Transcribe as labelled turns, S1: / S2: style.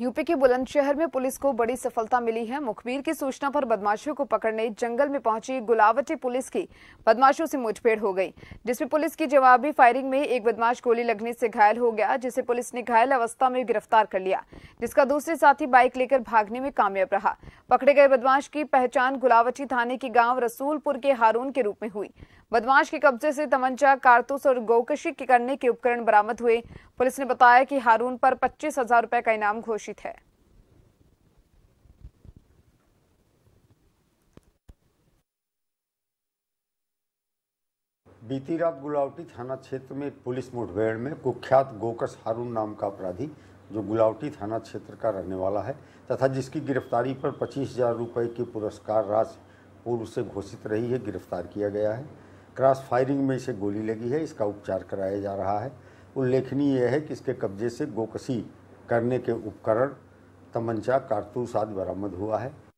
S1: UP के बुलंदशहर में police को बड़ी सफलता मिली है मुखबिर की सूचना पर बदमाशों को पकड़ने जंगल में पहुंची गुलावटी पुलिस की बदमाशों से मुठभेड़ हो गई जिसमें पुलिस की जवाबी फायरिंग में एक बदमाश गोली लगने से घायल हो गया जिसे पुलिस ने घायल अवस्था में गिरफ्तार कर लिया जिसका दूसरे साथी बाइक लेकर भागने में कामयाब रहा पकड़े गए बदमाश की पहचान गुलावटी थाने के गाँव रसूलपुर के हारून के रूप में हुई बदमाश के कब्जे से तमंचा कारतूस और गोकशी के करने के उपकरण बरामद हुए पुलिस ने बताया कि हारून पर पच्चीस हजार रुपए का इनाम घोषित है
S2: बीती रात गुलावटी थाना क्षेत्र में एक पुलिस मुठभेड़ में कुख्यात गोकस हारून नाम का अपराधी जो गुलावटी थाना क्षेत्र का रहने वाला है तथा जिसकी गिरफ्तारी पर पच्चीस हजार रुपये की पुरस्कार राशि पूर्व से घोषित रही है गिरफ्तार किया गया है क्रॉस फायरिंग में इसे गोली लगी है इसका उपचार कराया जा रहा है उल्लेखनीय यह है कि इसके कब्जे से गोकसी करने के उपकरण तमंचा कारतूस आदि बरामद हुआ है